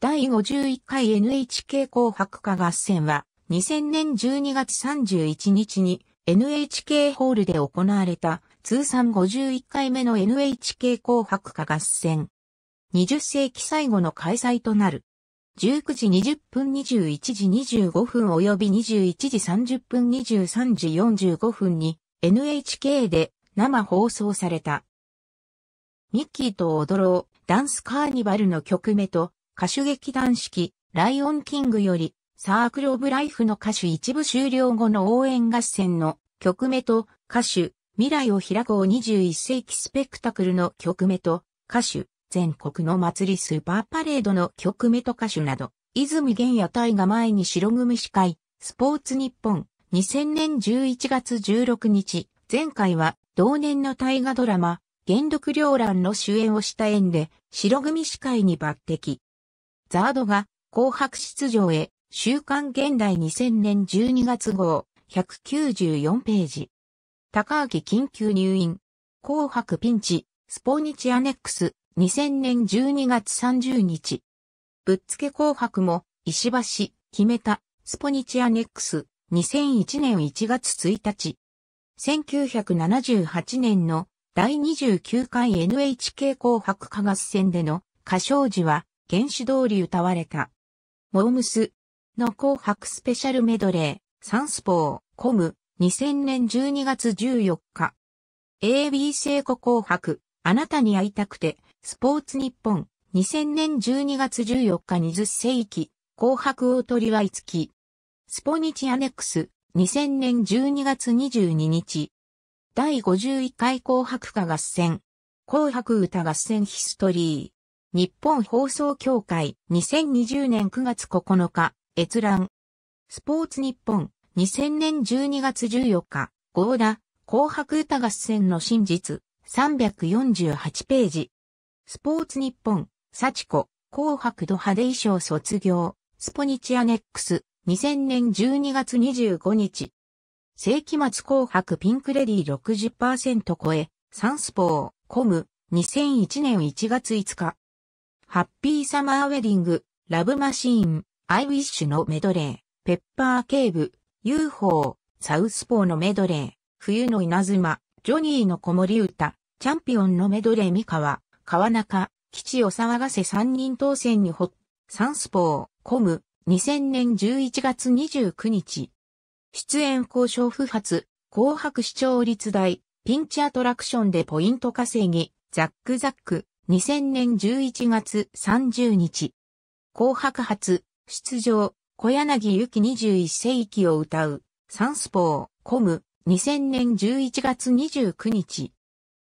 第51回 NHK 紅白歌合戦は2000年12月31日に NHK ホールで行われた通算51回目の NHK 紅白歌合戦。20世紀最後の開催となる。19時20分21時25分及び21時30分23時45分に NHK で生放送された。ミッキーと踊ろう、ダンスカーニバルの曲目と歌手劇団四季、ライオンキングより、サークルオブライフの歌手一部終了後の応援合戦の曲目と歌手、未来を開こう21世紀スペクタクルの曲目と歌手、全国の祭りスーパーパレードの曲目と歌手など、泉源也大が前に白組司会、スポーツ日本、2000年11月16日、前回は同年の大河ドラマ、元禄両乱の主演をした縁で、白組司会に抜擢。ザードが紅白出場へ、週刊現代2000年12月号、194ページ。高明緊急入院。紅白ピンチ、スポニチアネックス、2000年12月30日。ぶっつけ紅白も、石橋、決めた、スポニチアネックス、2001年1月1日。1978年の第29回 NHK 紅白歌合戦での歌唱時は原始通り歌われた。モームスの紅白スペシャルメドレー、サンスポー、コム、2000年12月14日。AB 聖子紅白、あなたに会いたくて、スポーツ日本、2000年12月14日20世紀、紅白を取り合いき。スポニチアネックス、2000年12月22日。第51回紅白歌合戦。紅白歌合戦ヒストリー。日本放送協会2020年9月9日閲覧スポーツ日本2000年12月14日合田紅白歌合戦の真実348ページスポーツ日本幸子紅白ド派手衣装卒業スポニチアネックス2000年12月25日世紀末紅白ピンクレディ60%超えサンスポーコム2001年1月5日ハッピーサマーウェディング、ラブマシーン、アイウィッシュのメドレー、ペッパーケーブ、UFO、サウスポーのメドレー、冬の稲妻、ジョニーの子守歌、チャンピオンのメドレー三河、川中、基地を騒がせ3人当選にほ、サンスポー、コム、2000年11月29日。出演交渉不発、紅白視聴率大、ピンチアトラクションでポイント稼ぎ、ザックザック、2000年11月30日。紅白発、出場、小柳ゆき21世紀を歌う、サンスポー、コム、2000年11月29日。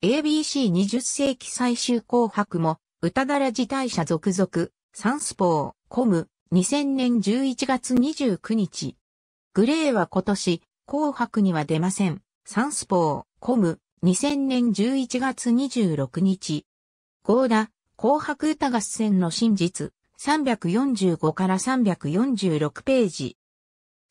ABC20 世紀最終紅白も、歌だら辞退者続々、サンスポー、コム、2000年11月29日。グレーは今年、紅白には出ません。サンスポー、コム、2000年11月26日。合田、紅白歌合戦の真実、345から346ページ。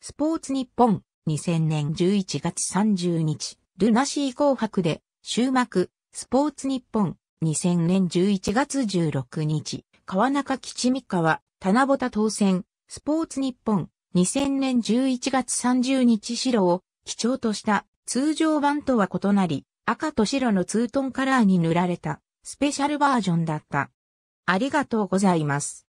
スポーツ日本、2000年11月30日、ルナシー紅白で、終幕、スポーツ日本、2000年11月16日、川中吉三河、七夕当選、スポーツ日本、2000年11月30日白を基調とした通常版とは異なり、赤と白のツートンカラーに塗られたスペシャルバージョンだった。ありがとうございます。